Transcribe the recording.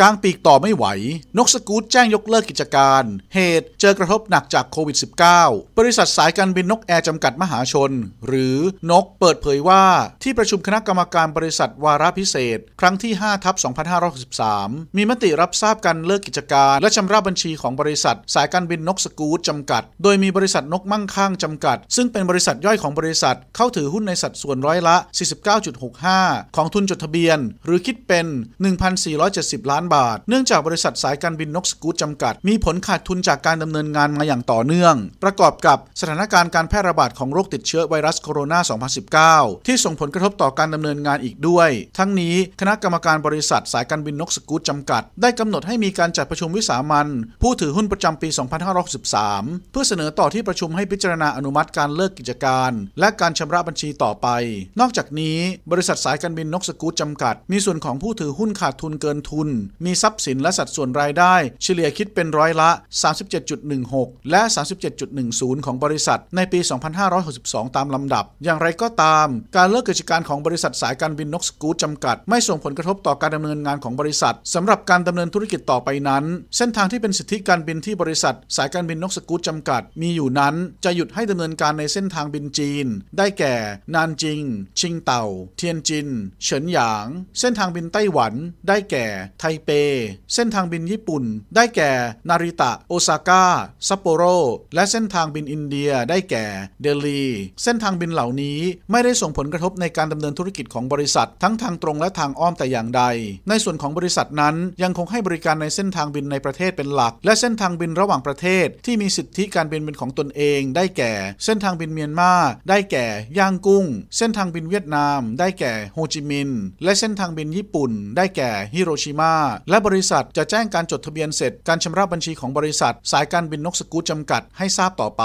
กลางปีกต่อไม่ไหวนกสกูตแจ้งยกเลิกกิจการ เหตุเจอกระทบหนักจากโควิด -19 บริษัทสายการบินนกแอร์จำกัดมหาชนหรือนกเปิดเผยว่าที่ประชุมคณะกรรมการบริษัทวาระพิเศษ ครั้งที่5ทับ2563 มีมติรับทราบการเลิกกิจการและชำระบัญชีของบริษัท สายการบินนกสกูตจำกัดโดยมีบริษัทนกมั่งคั่งจำกัด ซึ่งเป็นบริษัทย่อยของบริษัท เข้าถือหุ้นในสัดส่วนร้อยละ49.65 ของทุนจดทะเบียน หรือคิดเป็น 1,470 ล้านานบาทเนื่องจากบริษัทสายการบินนกสกูตจำกัด มีผลขาดทุนจากการดำเนินงานมาอย่างต่อเนื่อง ประกอบกับสถานการณ์การแพร่ระบาด ของโรคติดเชื้อไวรัสโคโรนา 2019 ที่ส่งผลกระทบต่อการดำเนินงานอีกด้วย ทั้งนี้คณะกรรมการบริษัทสายการบินนกสกูตจำกัด ได้กำหนดให้มีการจัดประชุมวิสามันผู้ถือหุ้นประจำปี 2563 เพื่อเสนอต่อที่ประชุมให้พิจารณาอนุมัติการเลิกกิจการ และการชำระบัญชีต่อไป นอกจากนี้ บริษัทสายการบินนกสกูตจำกัด มีส่วนของผู้ถือหุ้นขาดทุนเกินทุนมีทรัพย์สินและสัดส่วนรายได้ เฉลี่ยคิดเป็นร้อยละ 37.16 และ 37.10 ของบริษัท ในปี 2562 ตามลำดับ อย่างไรก็ตาม การเลิกกิจการของบริษัทสายการบินนกสกูตจำกัด ไม่ส่งผลกระทบต่อการดำเนินงานของบริษัทสำหรับการดำเนินธุรกิจต่อไปนั้น เส้นทางที่เป็นสิทธิการบินที่บริษัท สายการบินนกสกูตจำกัดมีอยู่นั้น จะหยุดให้ดำเนินการในเส้นทางบินจีน ได้แก่ นานจิง ชิงเต่า เทียนจิน เฉินหยาง เส้นทางบินไต้หวัน ได้แก่ ไทเปเส้นทางบินญี่ปุ่นได้แก่ นาริตะ โอซาก้าซัปโปโร และเส้นทางบินอินเดียได้แก่ เดลี เส้นทางบินเหล่านี้ไม่ได้ส่งผลกระทบในการดำเนินธุรกิจของบริษัททั้งทางตรงและทางอ้อมแต่อย่างใด ในส่วนของบริษัทนั้น ยังคงให้บริการในเส้นทางบินในประเทศเป็นหลัก และเส้นทางบินระหว่างประเทศ ที่มีสิทธิการบินเป็นของตนเอง ได้แก่ เส้นทางบินเมียนมาได้แก่ ย่างกุ้ง เส้นทางบินเวียดนาม ได้แก่ โฮจิมินห์ และเส้นทางบินญี่ปุ่น ได้แก่ ฮิโรชิมาและบริษัทจะแจ้งการจดทะเบียนเสร็จการชำระบัญชีของบริษัท สายการบินนกสกู๊ตจำกัดให้ทราบต่อไป